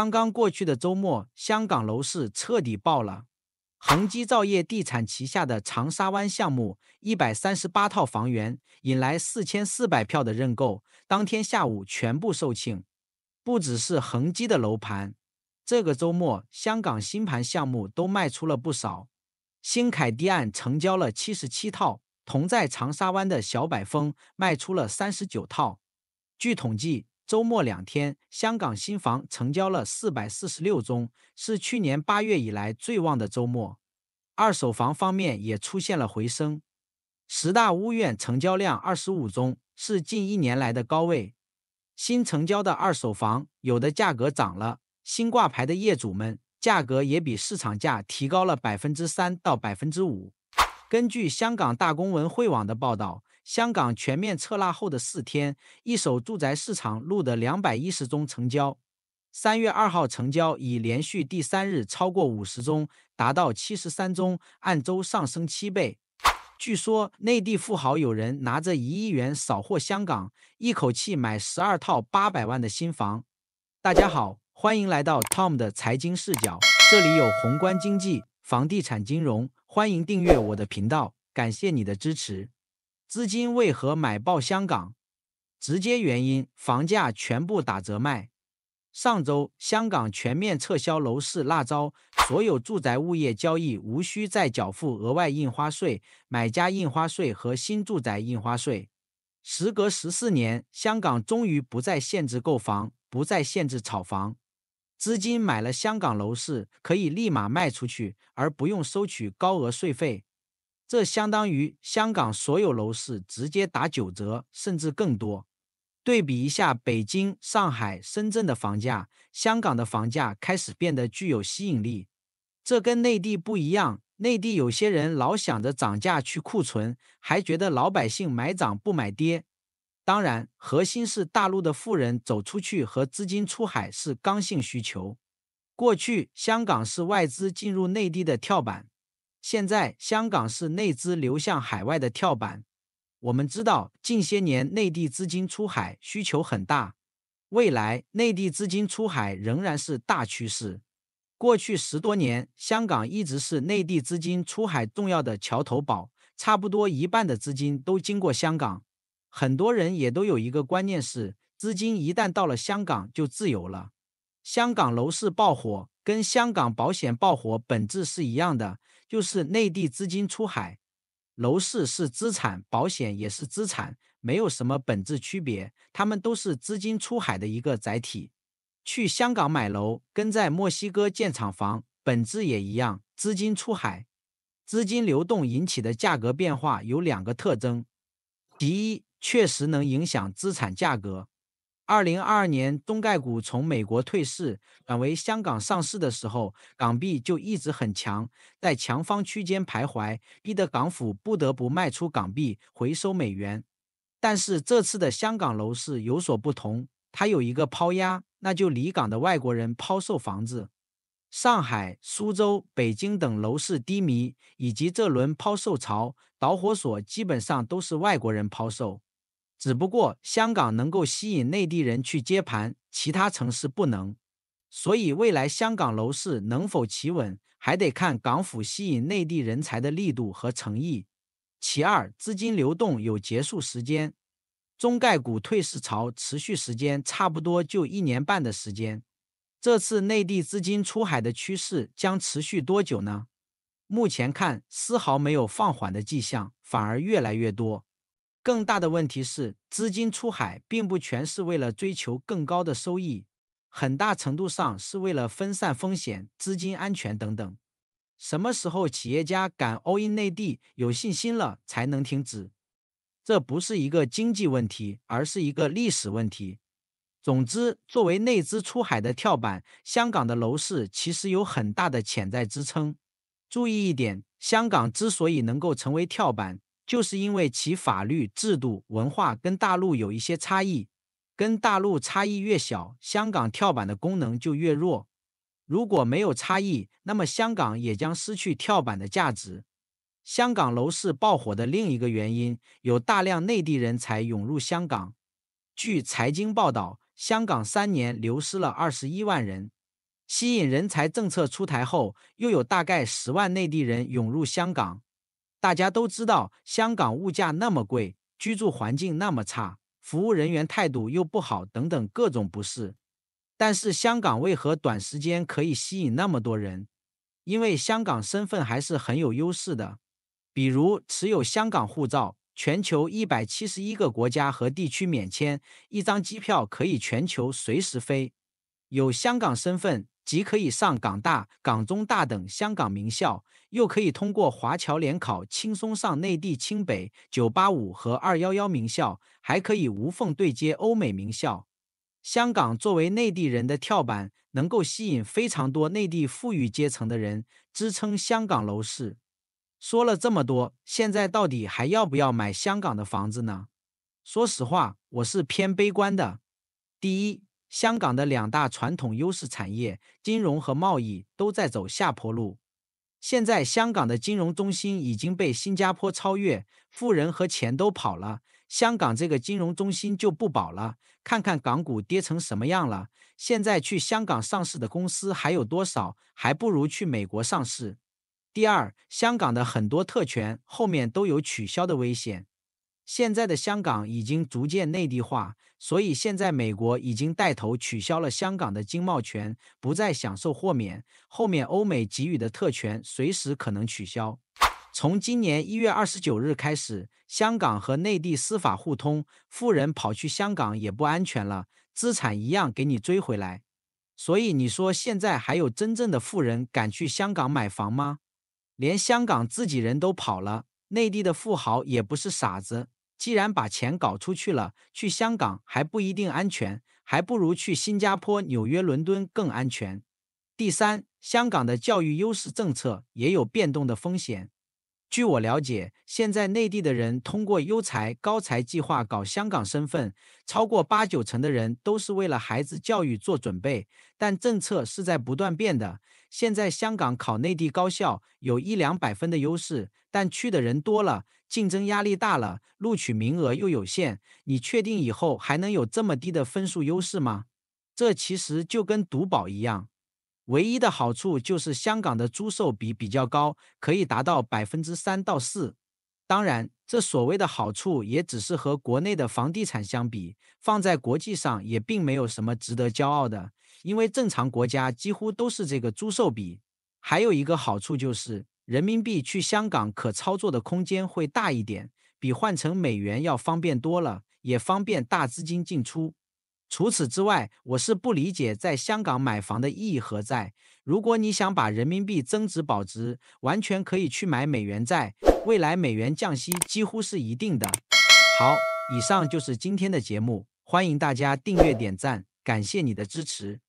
刚刚过去的周末，香港楼市彻底爆了。恒基兆业地产旗下的长沙湾项目，一百三十八套房源引来四千四百票的认购，当天下午全部售罄。不只是恒基的楼盘，这个周末香港新盘项目都卖出了不少。新凯堤岸成交了七十七套，同在长沙湾的小百峰卖出了三十九套。据统计。周末两天，香港新房成交了四百四十六宗，是去年八月以来最旺的周末。二手房方面也出现了回升，十大屋苑成交量二十五宗，是近一年来的高位。新成交的二手房有的价格涨了，新挂牌的业主们价格也比市场价提高了百分之三到百分之五。根据香港大公文汇网的报道。香港全面撤纳后的四天，一手住宅市场录得两百一十宗成交，三月二号成交已连续第三日超过五十宗，达到七十三宗，按周上升七倍。据说内地富豪有人拿着一亿元扫货香港，一口气买十二套八百万的新房。大家好，欢迎来到 Tom 的财经视角，这里有宏观经济、房地产、金融，欢迎订阅我的频道，感谢你的支持。资金为何买爆香港？直接原因，房价全部打折卖。上周，香港全面撤销楼市辣招，所有住宅物业交易无需再缴付额外印花税、买家印花税和新住宅印花税。时隔十四年，香港终于不再限制购房，不再限制炒房，资金买了香港楼市，可以立马卖出去，而不用收取高额税费。这相当于香港所有楼市直接打九折，甚至更多。对比一下北京、上海、深圳的房价，香港的房价开始变得具有吸引力。这跟内地不一样，内地有些人老想着涨价去库存，还觉得老百姓买涨不买跌。当然，核心是大陆的富人走出去和资金出海是刚性需求。过去，香港是外资进入内地的跳板。现在，香港是内资流向海外的跳板。我们知道，近些年内地资金出海需求很大，未来内地资金出海仍然是大趋势。过去十多年，香港一直是内地资金出海重要的桥头堡，差不多一半的资金都经过香港。很多人也都有一个观念是，资金一旦到了香港就自由了。香港楼市爆火。跟香港保险爆火本质是一样的，就是内地资金出海，楼市是资产，保险也是资产，没有什么本质区别，它们都是资金出海的一个载体。去香港买楼跟在墨西哥建厂房本质也一样，资金出海，资金流动引起的价格变化有两个特征，第一确实能影响资产价格。二零二二年，中概股从美国退市转为香港上市的时候，港币就一直很强，在强方区间徘徊，逼得港府不得不卖出港币回收美元。但是这次的香港楼市有所不同，它有一个抛压，那就离港的外国人抛售房子。上海、苏州、北京等楼市低迷，以及这轮抛售潮导火索，基本上都是外国人抛售。只不过香港能够吸引内地人去接盘，其他城市不能。所以未来香港楼市能否企稳，还得看港府吸引内地人才的力度和诚意。其二，资金流动有结束时间，中概股退市潮持续时间差不多就一年半的时间。这次内地资金出海的趋势将持续多久呢？目前看丝毫没有放缓的迹象，反而越来越多。更大的问题是，资金出海并不全是为了追求更高的收益，很大程度上是为了分散风险、资金安全等等。什么时候企业家敢 all in 内地，有信心了才能停止。这不是一个经济问题，而是一个历史问题。总之，作为内资出海的跳板，香港的楼市其实有很大的潜在支撑。注意一点，香港之所以能够成为跳板。就是因为其法律制度、文化跟大陆有一些差异，跟大陆差异越小，香港跳板的功能就越弱。如果没有差异，那么香港也将失去跳板的价值。香港楼市爆火的另一个原因，有大量内地人才涌入香港。据财经报道，香港三年流失了二十一万人，吸引人才政策出台后，又有大概十万内地人涌入香港。大家都知道，香港物价那么贵，居住环境那么差，服务人员态度又不好，等等各种不适。但是香港为何短时间可以吸引那么多人？因为香港身份还是很有优势的，比如持有香港护照，全球一百七十一个国家和地区免签，一张机票可以全球随时飞，有香港身份。即可以上港大、港中大等香港名校，又可以通过华侨联考轻松上内地清北、九八五和二幺幺名校，还可以无缝对接欧美名校。香港作为内地人的跳板，能够吸引非常多内地富裕阶层的人支撑香港楼市。说了这么多，现在到底还要不要买香港的房子呢？说实话，我是偏悲观的。第一，香港的两大传统优势产业，金融和贸易，都在走下坡路。现在，香港的金融中心已经被新加坡超越，富人和钱都跑了，香港这个金融中心就不保了。看看港股跌成什么样了！现在去香港上市的公司还有多少？还不如去美国上市。第二，香港的很多特权后面都有取消的危险。现在的香港已经逐渐内地化，所以现在美国已经带头取消了香港的经贸权，不再享受豁免，后面欧美给予的特权随时可能取消。从今年一月二十九日开始，香港和内地司法互通，富人跑去香港也不安全了，资产一样给你追回来。所以你说现在还有真正的富人敢去香港买房吗？连香港自己人都跑了，内地的富豪也不是傻子。既然把钱搞出去了，去香港还不一定安全，还不如去新加坡、纽约、伦敦更安全。第三，香港的教育优势政策也有变动的风险。据我了解，现在内地的人通过优才、高才计划搞香港身份，超过八九成的人都是为了孩子教育做准备。但政策是在不断变的，现在香港考内地高校有一两百分的优势，但去的人多了。竞争压力大了，录取名额又有限，你确定以后还能有这么低的分数优势吗？这其实就跟赌宝一样，唯一的好处就是香港的租售比比较高，可以达到百分之三到四。当然，这所谓的好处也只是和国内的房地产相比，放在国际上也并没有什么值得骄傲的，因为正常国家几乎都是这个租售比。还有一个好处就是。人民币去香港可操作的空间会大一点，比换成美元要方便多了，也方便大资金进出。除此之外，我是不理解在香港买房的意义何在。如果你想把人民币增值保值，完全可以去买美元债。未来美元降息几乎是一定的。好，以上就是今天的节目，欢迎大家订阅、点赞，感谢你的支持。